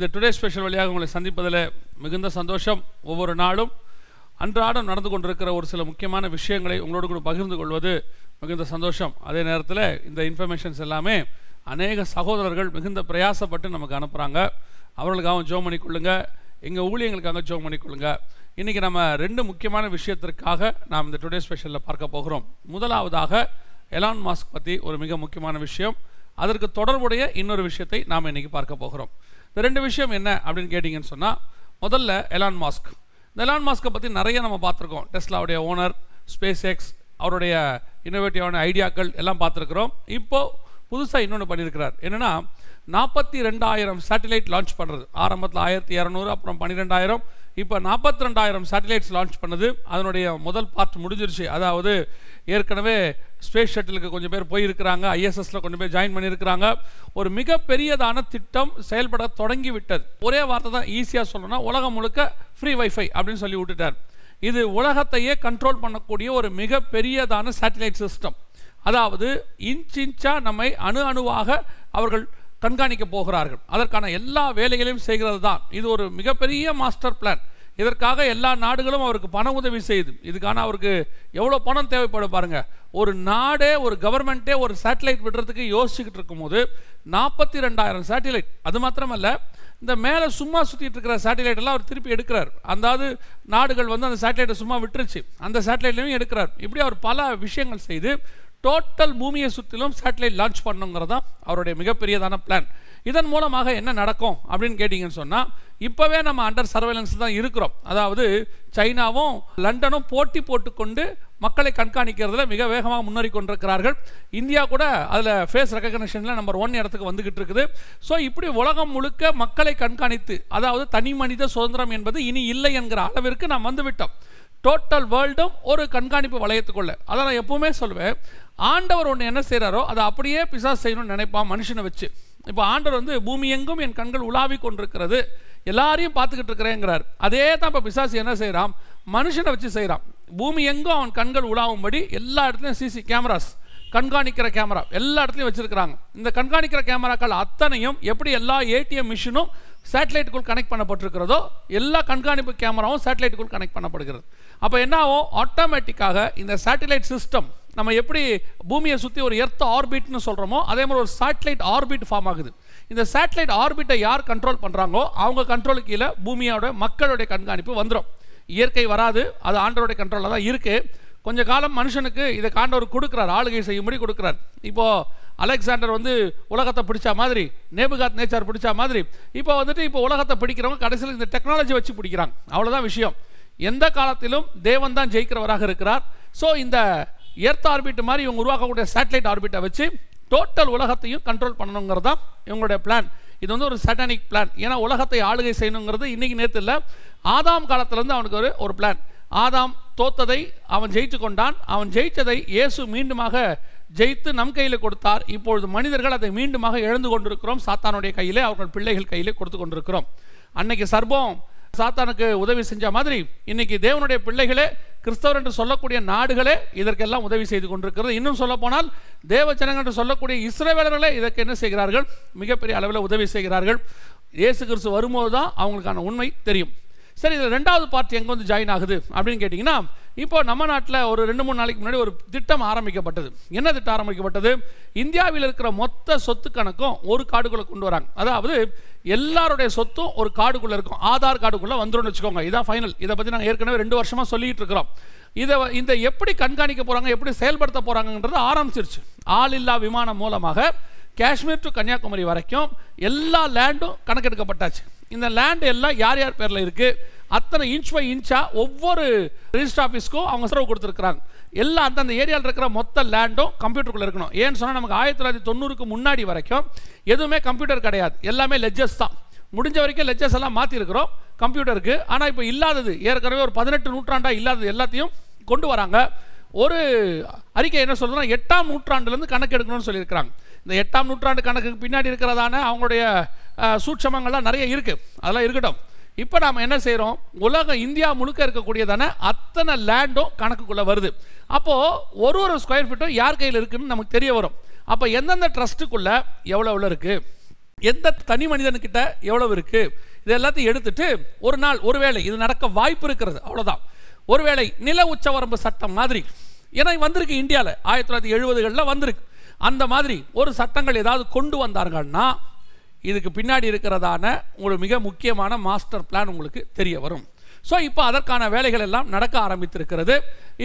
இந்த today special வழியாக உங்களை சந்திப்பதில் மிகுந்த சந்தோஷம் ஒவ்வொரு நாளும் அன்றாடம் நடந்து கொண்டிருக்கிற ஒரு சில முக்கியமான விஷயங்களை உங்களோடு கூட பகிர்ந்து கொள்வது மிகுந்த சந்தோஷம் அதே நேரத்தில் இந்த இன்ஃபர்மேஷன்ஸ் எல்லாமே அநேக சகோதரர்கள் மிகுந்த பிரயாசப்பட்டு நமக்கு அனுப்புகிறாங்க அவர்களுக்காகவும் ஜோம் பண்ணிக்கொள்ளுங்க எங்கள் ஊழியங்களுக்காக ஜோம் பண்ணிக்கொள்ளுங்க இன்றைக்கி நம்ம ரெண்டு முக்கியமான விஷயத்திற்காக நாம் இந்த டுடே ஸ்பெஷலில் பார்க்க போகிறோம் முதலாவதாக எலான் மாஸ்க் பற்றி ஒரு மிக முக்கியமான விஷயம் அதற்கு தொடர்புடைய இன்னொரு விஷயத்தை நாம் இன்றைக்கி பார்க்க போகிறோம் இந்த ரெண்டு விஷயம் என்ன அப்படின்னு கேட்டிங்கன்னு சொன்னால் முதல்ல எலான் மாஸ்க் இந்த எலான் மாஸ்க்கை பற்றி நிறைய நம்ம பார்த்துருக்கோம் டெஸ்லாவுடைய ஓனர் ஸ்பேஸ் எக்ஸ் அவருடைய இன்னோவேட்டிவான ஐடியாக்கள் எல்லாம் பார்த்துருக்குறோம் இப்போது புதுசாக இன்னொன்று பண்ணியிருக்கிறார் என்னென்னா நாற்பத்தி ரெண்டாயிரம் சேட்டிலைட் லான்ச் பண்ணுறது ஆரம்பத்தில் ஆயிரத்தி இரநூறு அப்புறம் பன்னிரெண்டாயிரம் இப்போ நாற்பத்தி ரெண்டாயிரம் சேட்டிலைட்ஸ் லான்ச் பண்ணுது அதனுடைய முதல் பார்ட் முடிஞ்சிருச்சு அதாவது ஏற்கனவே ஸ்பேஸ் ஷட்டிலுக்கு கொஞ்சம் பேர் போயிருக்கிறாங்க ஐஎஸ்எஸ்ல கொஞ்சம் பேர் ஜாயின் பண்ணியிருக்கிறாங்க ஒரு மிகப்பெரியதான திட்டம் செயல்பட தொடங்கி விட்டது ஒரே வார்த்தை தான் ஈஸியாக சொல்லணும்னா உலகம் முழுக்க ஃப்ரீ வைஃபை அப்படின்னு சொல்லி விட்டுட்டார் இது உலகத்தையே கண்ட்ரோல் பண்ணக்கூடிய ஒரு மிகப்பெரியதான சேட்டலைட் சிஸ்டம் அதாவது இன்ச் இன்ச்சாக நம்மை அணு அணுவாக அவர்கள் கண்காணிக்க போகிறார்கள் அதற்கான எல்லா வேலைகளையும் செய்கிறது தான் இது ஒரு மிகப்பெரிய மாஸ்டர் பிளான் இதற்காக எல்லா நாடுகளும் அவருக்கு பண உதவி செய்யுது இதுக்கான அவருக்கு எவ்வளோ பணம் தேவைப்படும் பாருங்கள் ஒரு நாடே ஒரு கவர்மெண்ட்டே ஒரு சேட்டலைட் விடுறதுக்கு யோசிச்சுக்கிட்டு இருக்கும்போது நாற்பத்தி ரெண்டாயிரம் சேட்டிலைட் அது மாத்திரமல்ல இந்த மேலே சும்மா சுற்றிட்டு இருக்கிற எல்லாம் அவர் திருப்பி எடுக்கிறார் அந்தாவது நாடுகள் வந்து அந்த சேட்டிலைட்டை சும்மா விட்டுருச்சு அந்த சேட்டிலைட்லையும் எடுக்கிறார் இப்படி அவர் பல விஷயங்கள் செய்து டோட்டல் பூமியை சுற்றிலும் சேட்டிலைட் லான்ச் பண்ணுங்கிறதான் தான் அவருடைய மிகப்பெரியதான பிளான் இதன் மூலமாக என்ன நடக்கும் அப்படின்னு கேட்டிங்கன்னு சொன்னால் இப்போவே நம்ம அண்டர் சர்வேலன்ஸ் தான் இருக்கிறோம் அதாவது சைனாவும் லண்டனும் போட்டி போட்டுக்கொண்டு மக்களை கண்காணிக்கிறதுல மிக வேகமாக முன்னேறி கொண்டிருக்கிறார்கள் இந்தியா கூட அதில் ஃபேஸ் ரெக்கக்னேஷனில் நம்பர் ஒன் இடத்துக்கு வந்துக்கிட்டு இருக்குது ஸோ இப்படி உலகம் முழுக்க மக்களை கண்காணித்து அதாவது தனி மனித சுதந்திரம் என்பது இனி இல்லை என்கிற அளவிற்கு நாம் வந்துவிட்டோம் டோட்டல் வேர்ல்டும் ஒரு கண்காணிப்பு வளையத்துக்குள்ள அதை நான் எப்பவுமே சொல்லுவேன் ஆண்டவர் ஒன்று என்ன செய்கிறாரோ அதை அப்படியே பிசா செய்யணும்னு நினைப்பான் மனுஷனை வச்சு இப்போ ஆண்டவர் வந்து பூமி எங்கும் என் கண்கள் உலாவி கொண்டிருக்கிறது எல்லாரையும் பார்த்துக்கிட்டு இருக்கிறேங்கிறார் அதே தான் இப்போ பிசாசு என்ன செய்கிறான் மனுஷனை வச்சு செய்கிறான் பூமி எங்கும் அவன் கண்கள் உலாவும்படி எல்லா இடத்துலையும் சிசி கேமராஸ் கண்காணிக்கிற கேமரா எல்லா இடத்துலையும் வச்சுருக்கிறாங்க இந்த கண்காணிக்கிற கேமராக்கள் அத்தனையும் எப்படி எல்லா ஏடிஎம் மிஷினும் சேட்டலைட்டுக்குள் கனெக்ட் பண்ணப்பட்டிருக்கிறதோ எல்லா கண்காணிப்பு கேமராவும் சேட்டலைட்டுக்குள் கனெக்ட் பண்ணப்படுகிறது அப்போ என்ன ஆகும் ஆட்டோமேட்டிக்காக இந்த சேட்டலைட் சிஸ்டம் நம்ம எப்படி பூமியை சுற்றி ஒரு எர்த் ஆர்பிட்னு சொல்கிறோமோ அதே மாதிரி ஒரு சேட்டலைட் ஆர்பிட் ஃபார்ம் ஆகுது இந்த சேட்டலைட் ஆர்பிட்டை யார் கண்ட்ரோல் பண்ணுறாங்களோ அவங்க கண்ட்ரோலுக்கு கீழே பூமியோட மக்களுடைய கண்காணிப்பு வந்துடும் இயற்கை வராது அது ஆண்டோடைய கண்ட்ரோலில் தான் இருக்குது கொஞ்ச காலம் மனுஷனுக்கு இதை காண்டவர் கொடுக்குறார் ஆளுகை செய்யும்படி கொடுக்குறார் இப்போது அலெக்சாண்டர் வந்து உலகத்தை பிடிச்சா மாதிரி நேபுகாத் நேச்சர் பிடிச்சா மாதிரி இப்போ வந்துட்டு இப்போ உலகத்தை பிடிக்கிறவங்க கடைசியில் இந்த டெக்னாலஜி வச்சு பிடிக்கிறாங்க அவ்வளோதான் விஷயம் எந்த காலத்திலும் தேவன் தான் ஜெயிக்கிறவராக இருக்கிறார் ஸோ இந்த எர்த் ஆர்பிட் மாதிரி இவங்க உருவாக்கக்கூடிய சேட்டலைட் ஆர்பிட்டை வச்சு டோட்டல் உலகத்தையும் கண்ட்ரோல் பண்ணணுங்கிறது தான் இவங்களுடைய பிளான் இது வந்து ஒரு சட்டானிக் பிளான் ஏன்னா உலகத்தை ஆளுகை செய்யணுங்கிறது இன்றைக்கி நேற்று இல்லை ஆதாம் காலத்துலேருந்து அவனுக்கு ஒரு ஒரு பிளான் ஆதாம் தோத்ததை அவன் ஜெயித்து கொண்டான் அவன் ஜெயித்ததை இயேசு மீண்டுமாக ஜெயித்து நம் கையில் கொடுத்தார் இப்பொழுது மனிதர்கள் அதை மீண்டுமாக இழந்து கொண்டிருக்கிறோம் சாத்தானுடைய கையிலே அவர்கள் பிள்ளைகள் கையிலே கொடுத்து கொண்டிருக்கிறோம் அன்னைக்கு சர்பம் சாத்தானுக்கு உதவி செஞ்ச மாதிரி இன்னைக்கு தேவனுடைய பிள்ளைகளே கிறிஸ்தவர் என்று சொல்லக்கூடிய நாடுகளே இதற்கெல்லாம் உதவி செய்து கொண்டிருக்கிறது இன்னும் சொல்ல போனால் தேவ ஜனங்கள் என்று சொல்லக்கூடிய இஸ்ரேவேலர்களே இதற்கு என்ன செய்கிறார்கள் மிகப்பெரிய அளவில் உதவி செய்கிறார்கள் இயேசு கிறிஸ்து வரும்போது தான் அவங்களுக்கான உண்மை தெரியும் சரி இதில் ரெண்டாவது பார்ட்டி எங்கே வந்து ஜாயின் ஆகுது அப்படின்னு கேட்டிங்கன்னா இப்போ நம்ம நாட்டில் ஒரு ரெண்டு மூணு நாளைக்கு முன்னாடி ஒரு திட்டம் ஆரம்பிக்கப்பட்டது என்ன திட்டம் ஆரம்பிக்கப்பட்டது இந்தியாவில் இருக்கிற மொத்த சொத்து கணக்கும் ஒரு கார்டுக்குள்ளே கொண்டு வராங்க அதாவது எல்லாருடைய சொத்தும் ஒரு கார்டுக்குள்ளே இருக்கும் ஆதார் கார்டுக்குள்ளே வந்துடும் வச்சுக்கோங்க இதான் ஃபைனல் இதை பற்றி நாங்கள் ஏற்கனவே ரெண்டு வருஷமாக சொல்லிகிட்டு இருக்கிறோம் இதை இந்த எப்படி கண்காணிக்க போகிறாங்க எப்படி செயல்படுத்த போகிறாங்கன்றது ஆரம்பிச்சிருச்சு ஆள் இல்லா விமானம் மூலமாக காஷ்மீர் டு கன்னியாகுமரி வரைக்கும் எல்லா லேண்டும் கணக்கெடுக்கப்பட்டாச்சு இந்த லேண்ட் எல்லாம் யார் யார் பேரில் இருக்குது அத்தனை இன்ச் பை இன்ச்சாக ஒவ்வொரு ரிஜிஸ்டர் ஆஃபீஸ்க்கும் அவங்க செலவு கொடுத்துருக்குறாங்க எல்லா அந்தந்த ஏரியாவில் இருக்கிற மொத்த லேண்டும் கம்ப்யூட்டருக்குள்ளே இருக்கணும் ஏன்னு சொன்னால் நமக்கு ஆயிரத்தி தொள்ளாயிரத்தி தொண்ணூறுக்கு முன்னாடி வரைக்கும் எதுவுமே கம்ப்யூட்டர் கிடையாது எல்லாமே லெஜஸ் தான் முடிஞ்ச வரைக்கும் லெஜஸ் எல்லாம் மாற்றிருக்கிறோம் கம்ப்யூட்டருக்கு ஆனால் இப்போ இல்லாதது ஏற்கனவே ஒரு பதினெட்டு நூற்றாண்டாக இல்லாதது எல்லாத்தையும் கொண்டு வராங்க ஒரு அறிக்கை என்ன சொல்கிறோம் எட்டாம் நூற்றாண்டுலேருந்து கணக்கு எடுக்கணும்னு சொல்லியிருக்கிறாங்க இந்த எட்டாம் நூற்றாண்டு கணக்குக்கு பின்னாடி இருக்கிறதான அவங்களுடைய சூட்சமங்கள்லாம் நிறைய இருக்குது அதெல்லாம் இருக்கட்டும் இப்போ நாம் என்ன செய்கிறோம் உலகம் இந்தியா முழுக்க இருக்கக்கூடியதான அத்தனை லேண்டும் கணக்குக்குள்ளே வருது அப்போது ஒரு ஒரு ஸ்கொயர் ஃபீட்டும் யார் கையில் இருக்குன்னு நமக்கு தெரிய வரும் அப்போ எந்தெந்த ட்ரஸ்ட்டுக்குள்ளே எவ்வளோ எவ்வளோ இருக்குது எந்த தனி மனிதனுக்கிட்ட எவ்வளவு இருக்குது இது எல்லாத்தையும் எடுத்துட்டு ஒரு நாள் ஒருவேளை இது நடக்க வாய்ப்பு இருக்கிறது அவ்வளோதான் ஒருவேளை நில உச்சவரம்பு சட்டம் மாதிரி ஏன்னா வந்திருக்கு இந்தியாவில் ஆயிரத்தி தொள்ளாயிரத்தி எழுபதுகளில் வந்திருக்கு அந்த மாதிரி ஒரு சட்டங்கள் ஏதாவது கொண்டு வந்தார்கள்னா இதுக்கு பின்னாடி இருக்கிறதான ஒரு மிக முக்கியமான மாஸ்டர் பிளான் உங்களுக்கு தெரிய வரும் ஸோ இப்போ அதற்கான வேலைகள் எல்லாம் நடக்க ஆரம்பித்திருக்கிறது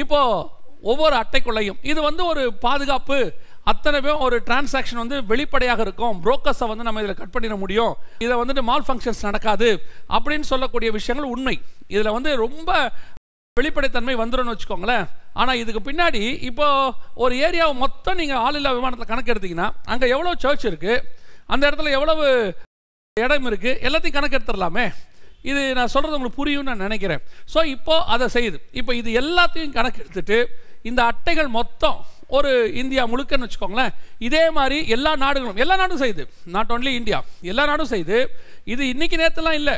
இப்போது ஒவ்வொரு அட்டைக்குள்ளையும் இது வந்து ஒரு பாதுகாப்பு அத்தனை பேரும் ஒரு டிரான்சாக்ஷன் வந்து வெளிப்படையாக இருக்கும் புரோக்கர்ஸை வந்து நம்ம இதில் கட் பண்ணிட முடியும் இதை வந்துட்டு மால் ஃபங்க்ஷன்ஸ் நடக்காது அப்படின்னு சொல்லக்கூடிய விஷயங்கள் உண்மை இதில் வந்து ரொம்ப வெளிப்படைத்தன்மை வந்துடும் வச்சுக்கோங்களேன் ஆனால் இதுக்கு பின்னாடி இப்போது ஒரு ஏரியாவை மொத்தம் நீங்கள் ஆளில்லா விமானத்தில் கணக்கு எடுத்தீங்கன்னா அங்கே எவ்வளோ சர்ச் இருக்குது அந்த இடத்துல எவ்வளவு இடம் இருக்குது எல்லாத்தையும் கணக்கெடுத்துடலாமே இது நான் சொல்கிறது உங்களுக்கு புரியும்னு நான் நினைக்கிறேன் ஸோ இப்போது அதை செய்யுது இப்போ இது எல்லாத்தையும் கணக்கெடுத்துட்டு இந்த அட்டைகள் மொத்தம் ஒரு இந்தியா முழுக்கன்னு வச்சுக்கோங்களேன் இதே மாதிரி எல்லா நாடுகளும் எல்லா நாடும் செய்யுது நாட் ஓன்லி இந்தியா எல்லா நாடும் செய்யுது இது இன்றைக்கி நேரத்துலாம் இல்லை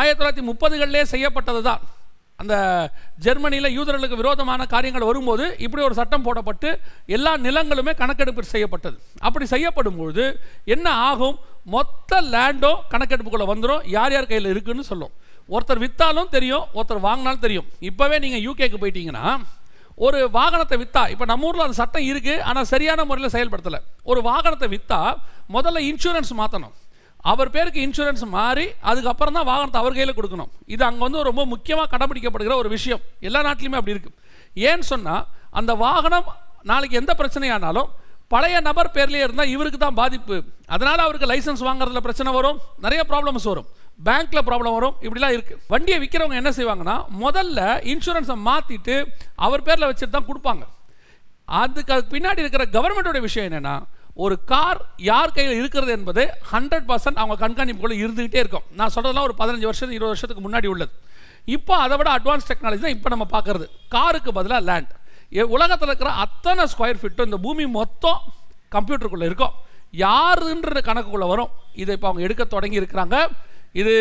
ஆயிரத்தி தொள்ளாயிரத்தி முப்பதுகளிலே செய்யப்பட்டது தான் அந்த ஜெர்மனியில் யூதர்களுக்கு விரோதமான காரியங்கள் வரும்போது இப்படி ஒரு சட்டம் போடப்பட்டு எல்லா நிலங்களுமே கணக்கெடுப்பு செய்யப்பட்டது அப்படி செய்யப்படும் பொழுது என்ன ஆகும் மொத்த லேண்டும் கணக்கெடுப்புக்குள்ளே வந்துடும் யார் யார் கையில் இருக்குதுன்னு சொல்லும் ஒருத்தர் விற்றாலும் தெரியும் ஒருத்தர் வாங்கினாலும் தெரியும் இப்போவே நீங்கள் யூகேக்கு போயிட்டீங்கன்னா ஒரு வாகனத்தை விற்றா இப்போ நம்ம ஊரில் அந்த சட்டம் இருக்குது ஆனால் சரியான முறையில் செயல்படுத்தலை ஒரு வாகனத்தை விற்றா முதல்ல இன்சூரன்ஸ் மாற்றணும் அவர் பேருக்கு இன்சூரன்ஸ் மாறி அதுக்கப்புறம் தான் வாகனத்தை அவர் கையில் கொடுக்கணும் இது அங்கே வந்து ரொம்ப முக்கியமாக கடைபிடிக்கப்படுகிற ஒரு விஷயம் எல்லா நாட்டிலையுமே அப்படி இருக்குது ஏன்னு சொன்னால் அந்த வாகனம் நாளைக்கு எந்த பிரச்சனையானாலும் பழைய நபர் பேர்லேயே இருந்தால் இவருக்கு தான் பாதிப்பு அதனால் அவருக்கு லைசன்ஸ் வாங்குறதுல பிரச்சனை வரும் நிறைய ப்ராப்ளம்ஸ் வரும் பேங்க்கில் ப்ராப்ளம் வரும் இப்படிலாம் இருக்குது வண்டியை விற்கிறவங்க என்ன செய்வாங்கன்னா முதல்ல இன்சூரன்ஸை மாற்றிட்டு அவர் பேரில் வச்சுட்டு தான் கொடுப்பாங்க அதுக்கு அதுக்கு பின்னாடி இருக்கிற கவர்மெண்ட்டோட விஷயம் என்னென்னா ஒரு கார் யார் கையில் இருக்கிறது என்பது ஹண்ட்ரட் பர்சன்ட் அவங்க கண்காணிப்புக்குள்ளே இருந்துகிட்டே இருக்கும் நான் சொல்கிறதுலாம் ஒரு பதினஞ்சு வருஷத்துக்கு இருபது வருஷத்துக்கு முன்னாடி உள்ளது இப்போ அதை விட அட்வான்ஸ் டெக்னாலஜி தான் இப்போ நம்ம பார்க்குறது காருக்கு பதிலாக லேண்ட் உலகத்தில் இருக்கிற அத்தனை ஸ்கொயர் ஃபீட்டும் இந்த பூமி மொத்தம் கம்ப்யூட்டருக்குள்ளே இருக்கும் யாருன்ற கணக்குக்குள்ளே வரும் இதை இப்போ அவங்க எடுக்க தொடங்கி இருக்கிறாங்க இது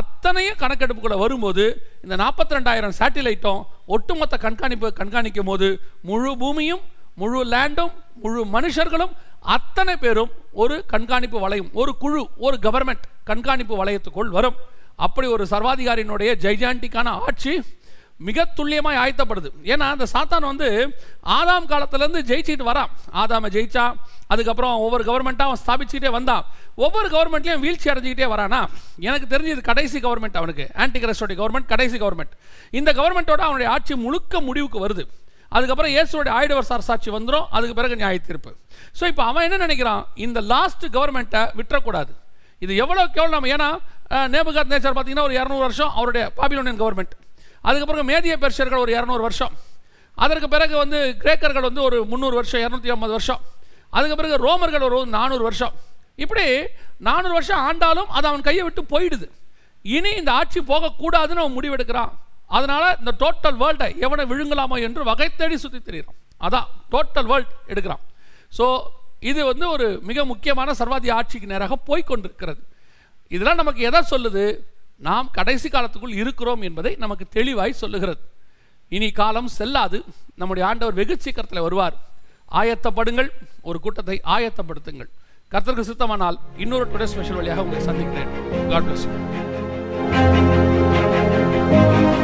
அத்தனையும் கணக்கெடுப்புக்குள்ளே வரும்போது இந்த நாற்பத்தி ரெண்டாயிரம் சேட்டிலைட்டும் ஒட்டுமொத்த கண்காணிப்பு கண்காணிக்கும் போது முழு பூமியும் முழு லேண்டும் முழு மனுஷர்களும் அத்தனை பேரும் ஒரு கண்காணிப்பு வளையம் ஒரு குழு ஒரு கவர்மெண்ட் கண்காணிப்பு வளையத்துக்குள் வரும் அப்படி ஒரு சர்வாதிகாரியினுடைய ஜெய்ஜாண்டிக்கான ஆட்சி மிக துல்லியமாக ஆயத்தப்படுது ஏன்னா அந்த சாத்தான் வந்து ஆதாம் காலத்துலேருந்து ஜெயிச்சிட்டு வரான் ஆதாம ஜெயிச்சான் அதுக்கப்புறம் ஒவ்வொரு கவர்மெண்ட்டாக அவன் ஸ்தாபிச்சுக்கிட்டே வந்தான் ஒவ்வொரு கவர்மெண்ட்லையும் வீழ்ச்சி அடைஞ்சிக்கிட்டே வரானா எனக்கு தெரிஞ்சு இது கடைசி கவர்மெண்ட் அவனுக்கு ஆன்டி கிரஸ்டோடைய கவர்மெண்ட் கடைசி கவர்மெண்ட் இந்த கவர்மெண்ட்டோட அவனுடைய ஆட்சி முழுக்க முடிவுக்கு வருது அதுக்கப்புறம் இயேசுடைய ஆயுடவர் சார் சாட்சி வந்துடும் அதுக்கு பிறகு நியாய தீர்ப்பு ஸோ இப்போ அவன் என்ன நினைக்கிறான் இந்த லாஸ்ட் கவர்மெண்ட்டை விட்டுறக்கூடாது இது எவ்வளோக்கு எவ்வளோ நம்ம ஏன்னா நேபுகாத் நேச்சர் பார்த்தீங்கன்னா ஒரு இரநூறு வருஷம் அவருடைய பாபிலோனியன் கவர்மெண்ட் அதுக்கப்புறம் மேதிய பெருஷர்கள் ஒரு இரநூறு வருஷம் அதற்கு பிறகு வந்து கிரேக்கர்கள் வந்து ஒரு முந்நூறு வருஷம் இரநூத்தி ஐம்பது வருஷம் அதுக்கு பிறகு ரோமர்கள் ஒரு நானூறு வருஷம் இப்படி நானூறு வருஷம் ஆண்டாலும் அது அவன் கையை விட்டு போயிடுது இனி இந்த ஆட்சி போகக்கூடாதுன்னு அவன் முடிவெடுக்கிறான் அதனால் இந்த டோட்டல் வேர்ல்டை எவனை விழுங்கலாமோ என்று வகை தேடி சுற்றி தெரிகிறான் அதான் டோட்டல் வேர்ல்ட் எடுக்கிறான் ஸோ இது வந்து ஒரு மிக முக்கியமான சர்வாதி ஆட்சிக்கு நேராக போய்கொண்டிருக்கிறது இதெல்லாம் நமக்கு எதை சொல்லுது நாம் கடைசி காலத்துக்குள் இருக்கிறோம் என்பதை நமக்கு தெளிவாய் சொல்லுகிறது இனி காலம் செல்லாது நம்முடைய ஆண்டவர் வெகு சீக்கிரத்தில் வருவார் ஆயத்தப்படுங்கள் ஒரு கூட்டத்தை ஆயத்தப்படுத்துங்கள் கர்த்தருக்கு சித்தமானால் இன்னொரு டுடே ஸ்பெஷல் வழியாக உங்களை சந்திக்கிறேன் காட்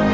பிளஸ்